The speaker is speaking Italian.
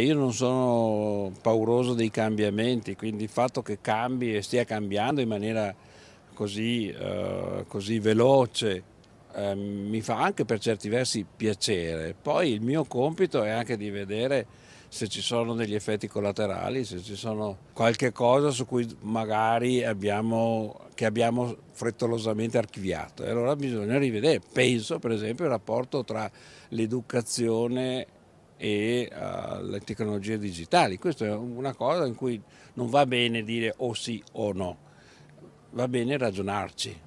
Io non sono pauroso dei cambiamenti, quindi il fatto che cambi e stia cambiando in maniera così, eh, così veloce eh, mi fa anche per certi versi piacere. Poi il mio compito è anche di vedere se ci sono degli effetti collaterali, se ci sono qualche cosa su cui magari abbiamo, che abbiamo frettolosamente archiviato. E allora bisogna rivedere, penso per esempio, il rapporto tra l'educazione e alle eh, tecnologie digitali. Questa è una cosa in cui non va bene dire o sì o no, va bene ragionarci.